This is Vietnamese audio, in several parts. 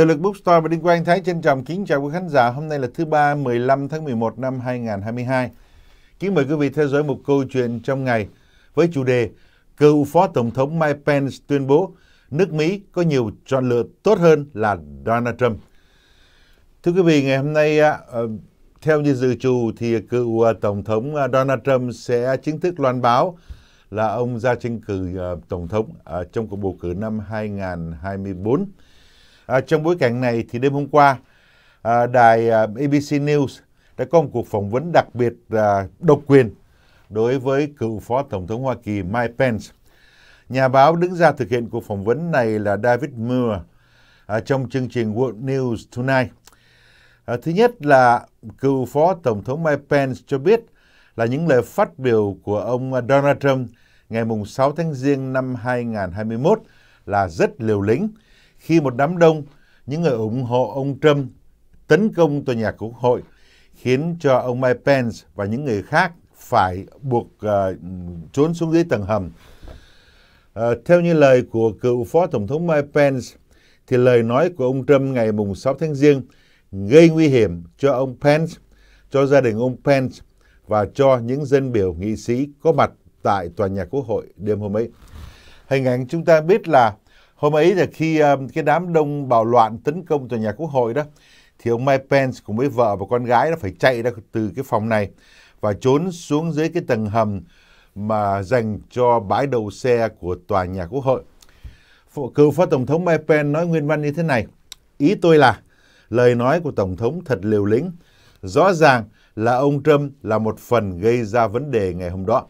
Từ lực Bookstore và Đinh Quang Thái trên trọng kính chào quý khán giả. Hôm nay là thứ ba 15 tháng 11 năm 2022. Kính mời quý vị theo dõi một câu chuyện trong ngày với chủ đề Cựu Phó Tổng thống Mike Pence tuyên bố nước Mỹ có nhiều chọn lựa tốt hơn là Donald Trump. Thưa quý vị, ngày hôm nay ờ, theo như dự trù thì cựu ờ, Tổng thống ờ, Donald Trump sẽ chính thức loan báo là ông ra tranh cử Tổng thống trong cuộc bầu cử năm 2024. À, trong bối cảnh này thì đêm hôm qua, à, đài à, ABC News đã có một cuộc phỏng vấn đặc biệt à, độc quyền đối với cựu Phó Tổng thống Hoa Kỳ Mike Pence. Nhà báo đứng ra thực hiện cuộc phỏng vấn này là David Moore à, trong chương trình World News Tonight. À, thứ nhất là cựu Phó Tổng thống Mike Pence cho biết là những lời phát biểu của ông Donald Trump ngày 6 tháng Giêng năm 2021 là rất liều lĩnh khi một đám đông những người ủng hộ ông Trump tấn công tòa nhà Quốc hội khiến cho ông Mike Pence và những người khác phải buộc uh, trốn xuống dưới tầng hầm. Uh, theo như lời của cựu Phó Tổng thống Mike Pence, thì lời nói của ông Trump ngày mùng 6 tháng Giêng gây nguy hiểm cho ông Pence, cho gia đình ông Pence và cho những dân biểu nghị sĩ có mặt tại tòa nhà Quốc hội đêm hôm ấy. Hình ảnh chúng ta biết là Hôm ấy là khi um, cái đám đông bạo loạn tấn công tòa nhà quốc hội đó, thì ông Mike Pence cùng với vợ và con gái đã phải chạy ra từ cái phòng này và trốn xuống dưới cái tầng hầm mà dành cho bãi đầu xe của tòa nhà quốc hội. Cựu phó tổng thống Mike Pence nói nguyên văn như thế này. Ý tôi là lời nói của tổng thống thật liều lĩnh. Rõ ràng là ông Trump là một phần gây ra vấn đề ngày hôm đó.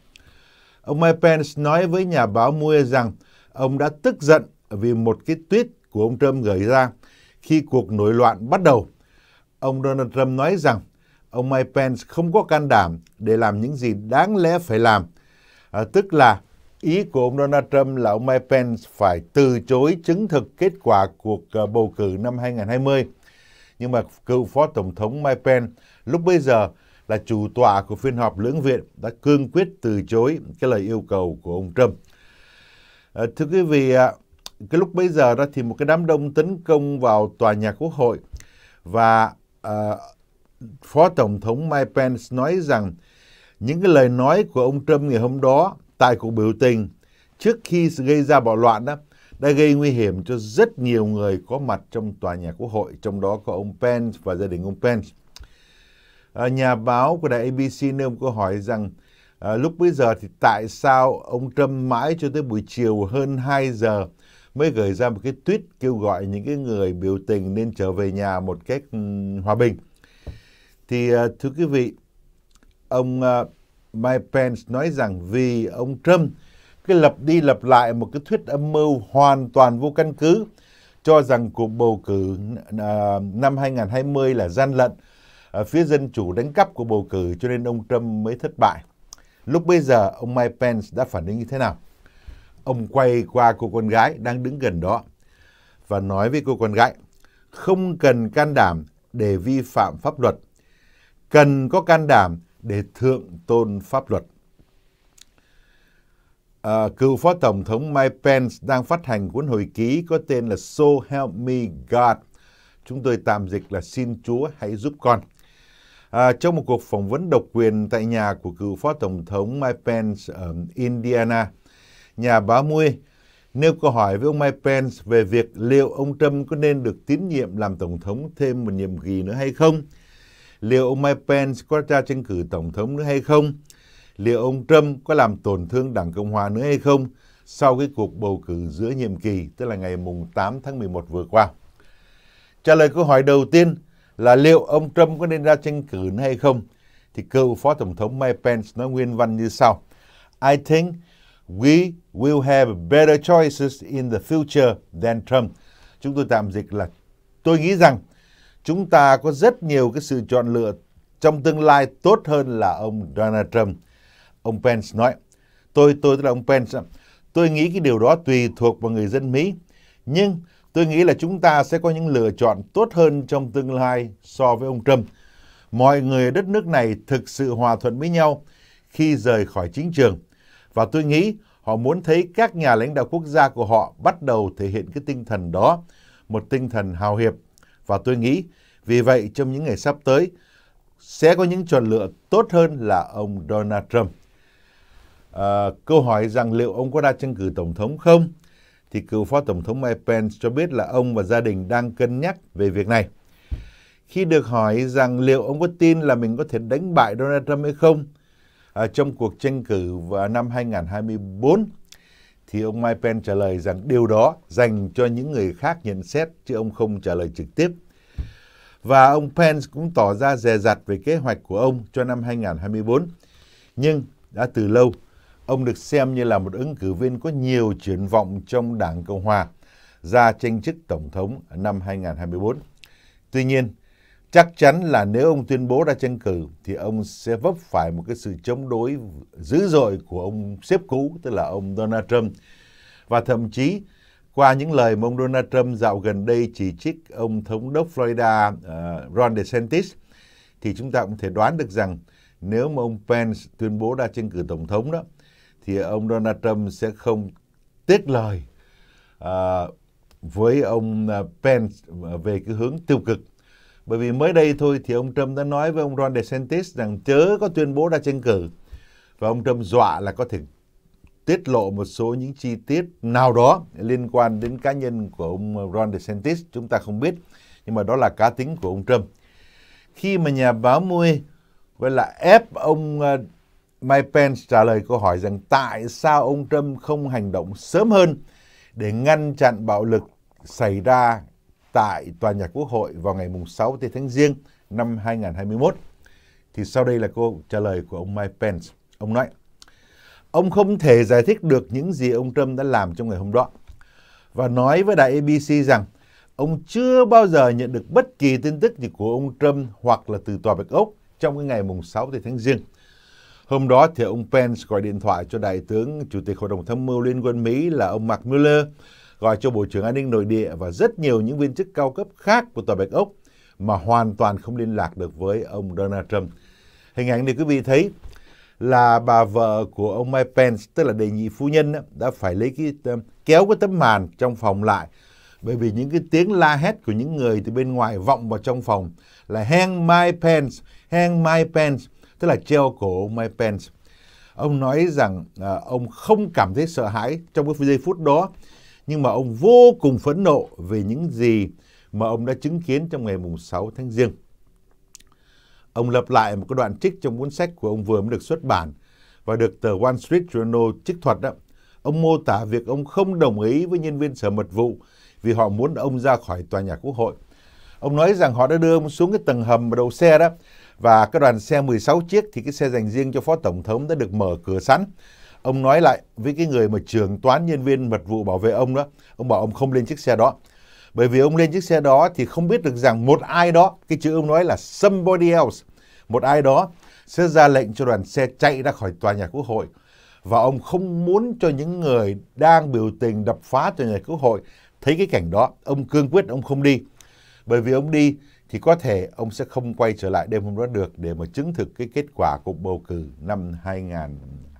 Ông Mike Pence nói với nhà báo Muir rằng ông đã tức giận vì một cái tweet của ông Trump gửi ra khi cuộc nổi loạn bắt đầu. Ông Donald Trump nói rằng ông Mike Pence không có can đảm để làm những gì đáng lẽ phải làm. À, tức là ý của ông Donald Trump là ông Mike Pence phải từ chối chứng thực kết quả cuộc à, bầu cử năm 2020. Nhưng mà cựu phó tổng thống Mike Pence lúc bây giờ là chủ tọa của phiên họp lưỡng viện đã cương quyết từ chối cái lời yêu cầu của ông Trump. À, thưa quý vị, à, cái lúc bây giờ đó thì một cái đám đông tấn công vào tòa nhà quốc hội và uh, phó tổng thống Mike Pence nói rằng những cái lời nói của ông Trump ngày hôm đó tại cuộc biểu tình trước khi gây ra bạo loạn đó đã gây nguy hiểm cho rất nhiều người có mặt trong tòa nhà quốc hội trong đó có ông Pence và gia đình ông Pence à, nhà báo của đài ABC nêu câu hỏi rằng à, lúc bây giờ thì tại sao ông Trump mãi cho tới buổi chiều hơn 2 giờ mới gửi ra một cái tweet kêu gọi những cái người biểu tình nên trở về nhà một cách ừ, hòa bình. Thì à, thưa quý vị, ông à, Mike Pence nói rằng vì ông Trump cái lập đi lập lại một cái thuyết âm mưu hoàn toàn vô căn cứ cho rằng cuộc bầu cử à, năm 2020 là gian lận, phía dân chủ đánh cắp cuộc bầu cử cho nên ông Trump mới thất bại. Lúc bây giờ ông Mike Pence đã phản ứng như thế nào? ông quay qua cô con gái đang đứng gần đó và nói với cô con gái, không cần can đảm để vi phạm pháp luật, cần có can đảm để thượng tôn pháp luật. À, cựu Phó Tổng thống Mike Pence đang phát hành cuốn hồi ký có tên là So Help Me God. Chúng tôi tạm dịch là Xin Chúa hãy giúp con. À, trong một cuộc phỏng vấn độc quyền tại nhà của cựu Phó Tổng thống Mike Pence ở Indiana, nhà báo Mui nêu câu hỏi với ông Mike Pence về việc liệu ông Trump có nên được tín nhiệm làm Tổng thống thêm một nhiệm kỳ nữa hay không? Liệu ông Mike Pence có ra tranh cử Tổng thống nữa hay không? Liệu ông Trump có làm tổn thương Đảng Cộng Hòa nữa hay không sau cái cuộc bầu cử giữa nhiệm kỳ, tức là ngày mùng 8 tháng 11 vừa qua? Trả lời câu hỏi đầu tiên là liệu ông Trump có nên ra tranh cử nữa hay không? Thì cựu Phó Tổng thống Mike Pence nói nguyên văn như sau. I think We will have better choices in the future than Trump. Chúng tôi tạm dịch là tôi nghĩ rằng chúng ta có rất nhiều cái sự chọn lựa trong tương lai tốt hơn là ông Donald Trump. Ông Pence nói, tôi tôi tức là ông Pence, tôi nghĩ cái điều đó tùy thuộc vào người dân Mỹ, nhưng tôi nghĩ là chúng ta sẽ có những lựa chọn tốt hơn trong tương lai so với ông Trump. Mọi người đất nước này thực sự hòa thuận với nhau khi rời khỏi chính trường. Và tôi nghĩ họ muốn thấy các nhà lãnh đạo quốc gia của họ bắt đầu thể hiện cái tinh thần đó, một tinh thần hào hiệp. Và tôi nghĩ vì vậy trong những ngày sắp tới sẽ có những chọn lựa tốt hơn là ông Donald Trump. À, câu hỏi rằng liệu ông có ra tranh cử tổng thống không? Thì cựu phó tổng thống Mike Pence cho biết là ông và gia đình đang cân nhắc về việc này. Khi được hỏi rằng liệu ông có tin là mình có thể đánh bại Donald Trump hay không, à, trong cuộc tranh cử vào năm 2024 thì ông Mike Pence trả lời rằng điều đó dành cho những người khác nhận xét chứ ông không trả lời trực tiếp. Và ông Pence cũng tỏ ra dè dặt về kế hoạch của ông cho năm 2024. Nhưng đã từ lâu, ông được xem như là một ứng cử viên có nhiều triển vọng trong Đảng Cộng Hòa ra tranh chức Tổng thống năm 2024. Tuy nhiên, Chắc chắn là nếu ông tuyên bố ra tranh cử thì ông sẽ vấp phải một cái sự chống đối dữ dội của ông xếp cũ, tức là ông Donald Trump. Và thậm chí qua những lời mà ông Donald Trump dạo gần đây chỉ trích ông thống đốc Florida uh, Ron DeSantis, thì chúng ta cũng thể đoán được rằng nếu mà ông Pence tuyên bố ra tranh cử tổng thống đó, thì ông Donald Trump sẽ không tiếc lời uh, với ông ờ, Pence về cái hướng tiêu cực bởi vì mới đây thôi thì ông Trump đã nói với ông Ron DeSantis rằng chớ có tuyên bố đã tranh cử. Và ông Trump dọa là có thể tiết lộ một số những chi tiết nào đó liên quan đến cá nhân của ông Ron DeSantis. Chúng ta không biết, nhưng mà đó là cá tính của ông Trump. Khi mà nhà báo Mui với là ép ông ờ, Mike Pence trả lời câu hỏi rằng tại sao ông Trump không hành động sớm hơn để ngăn chặn bạo lực xảy ra tại Tòa nhà Quốc hội vào ngày 6 Tây Tháng Giêng năm 2021. Thì sau đây là câu trả lời của ông Mike Pence. Ông nói, ông không thể giải thích được những gì ông Trump đã làm trong ngày hôm đó. Và nói với đài ABC rằng, ông chưa bao giờ nhận được bất kỳ tin tức gì của ông Trump hoặc là từ Tòa Bạch Ốc trong cái ngày mùng 6 Tây tháng Giêng. Hôm đó thì ông Pence gọi điện thoại cho đại tướng Chủ tịch Hội đồng Tham mưu Liên quân Mỹ là ông Mark Miller gọi cho Bộ trưởng An ninh Nội địa và rất nhiều những viên chức cao cấp khác của Tòa Bạch Ốc mà hoàn toàn không liên lạc được với ông Donald Trump. Hình ảnh này quý vị thấy là bà vợ của ông Mike Pence, tức là đề nghị phu nhân, đã phải lấy cái kéo cái tấm màn trong phòng lại bởi vì những cái tiếng la hét của những người từ bên ngoài vọng vào trong phòng là hang my pants, hang my pants, tức là treo cổ my pants. Ông nói rằng à, ông không cảm thấy sợ hãi trong cái giây phút đó nhưng mà ông vô cùng phẫn nộ về những gì mà ông đã chứng kiến trong ngày mùng 6 tháng Giêng. Ông lập lại một cái đoạn trích trong cuốn sách của ông vừa mới được xuất bản và được tờ Wall Street Journal trích thuật đó. Ông mô tả việc ông không đồng ý với nhân viên sở mật vụ vì họ muốn ông ra khỏi tòa nhà quốc hội. Ông nói rằng họ đã đưa ông xuống cái tầng hầm ở đầu xe đó và cái đoàn xe 16 chiếc thì cái xe dành riêng cho phó tổng thống đã được mở cửa sẵn ông nói lại với cái người mà trưởng toán nhân viên mật vụ bảo vệ ông đó ông bảo ông không lên chiếc xe đó bởi vì ông lên chiếc xe đó thì không biết được rằng một ai đó cái chữ ông nói là somebody else một ai đó sẽ ra lệnh cho đoàn xe chạy ra khỏi tòa nhà quốc hội và ông không muốn cho những người đang biểu tình đập phá tòa nhà quốc hội thấy cái cảnh đó ông cương quyết ông không đi bởi vì ông đi thì có thể ông sẽ không quay trở lại đêm hôm đó được để mà chứng thực cái kết quả cuộc bầu cử năm 2000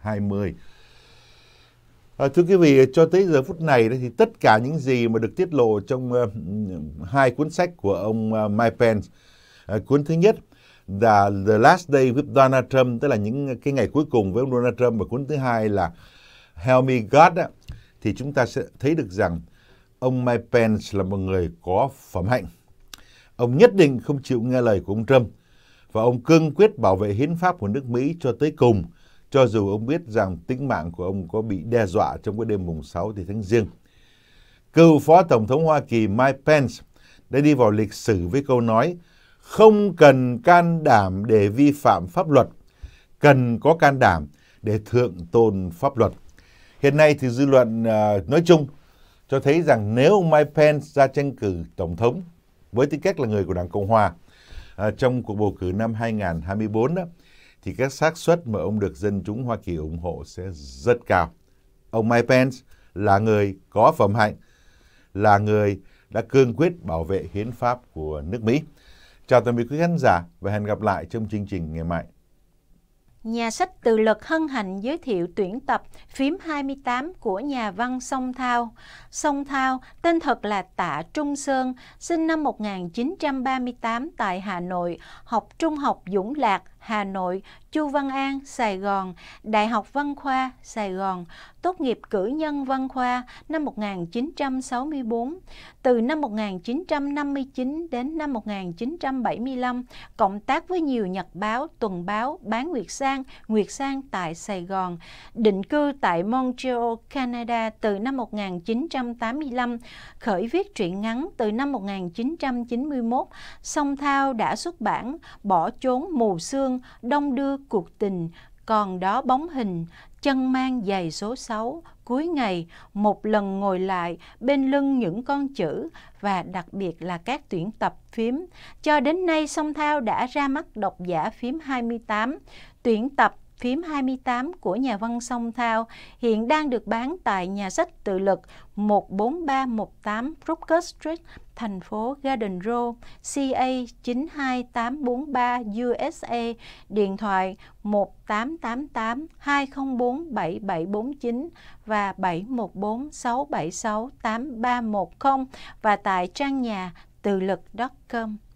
20. À, thưa quý vị, cho tới giờ phút này thì tất cả những gì mà được tiết lộ trong uh, hai cuốn sách của ông uh, Mike Pence, uh, cuốn thứ nhất là The Last Day with Donald Trump, tức là những cái ngày cuối cùng với ông Donald Trump và cuốn thứ hai là Help Me God, đó, thì chúng ta sẽ thấy được rằng ông Mike Pence là một người có phẩm hạnh. Ông nhất định không chịu nghe lời của ông Trump và ông cương quyết bảo vệ hiến pháp của nước Mỹ cho tới cùng – cho dù ông biết rằng tính mạng của ông có bị đe dọa trong cái đêm mùng 6 thì tháng riêng, Cựu Phó Tổng thống Hoa Kỳ Mike Pence đã đi vào lịch sử với câu nói không cần can đảm để vi phạm pháp luật, cần có can đảm để thượng tôn pháp luật. Hiện nay thì dư luận à, nói chung cho thấy rằng nếu ông Mike Pence ra tranh cử tổng thống với tư cách là người của Đảng Cộng hòa à, trong cuộc bầu cử năm 2024 đó, thì các xác suất mà ông được dân chúng Hoa Kỳ ủng hộ sẽ rất cao. Ông Mike Pence là người có phẩm hạnh, là người đã cương quyết bảo vệ hiến pháp của nước Mỹ. Chào tạm biệt quý khán giả và hẹn gặp lại trong chương trình ngày mai. Nhà sách Từ Lực Hân Hạnh giới thiệu tuyển tập phím 28 của nhà văn Song Thao. Song Thao, tên thật là Tạ Trung Sơn, sinh năm 1938 tại Hà Nội, học trung học Dũng Lạc, Hà Nội, Chu Văn An, Sài Gòn, Đại học Văn khoa, Sài Gòn, tốt nghiệp cử nhân Văn khoa năm 1964. Từ năm 1959 đến năm 1975, cộng tác với nhiều nhật báo, tuần báo, bán Nguyệt Sang, Nguyệt Sang tại Sài Gòn, định cư tại Montreal, Canada từ năm 1985, khởi viết truyện ngắn từ năm 1991, song thao đã xuất bản Bỏ trốn mù sương hương đông đưa cuộc tình còn đó bóng hình chân mang giày số 6 cuối ngày một lần ngồi lại bên lưng những con chữ và đặc biệt là các tuyển tập phím. Cho đến nay Song Thao đã ra mắt độc giả phím 28, tuyển tập phím 28 của nhà văn Song Thao hiện đang được bán tại nhà sách tự lực 14318 Rutgers Street, thành phố Garden Row, CA 92843 USA, điện thoại 1888 204 7749 và 714 676 8310 và tại trang nhà từ lực.com.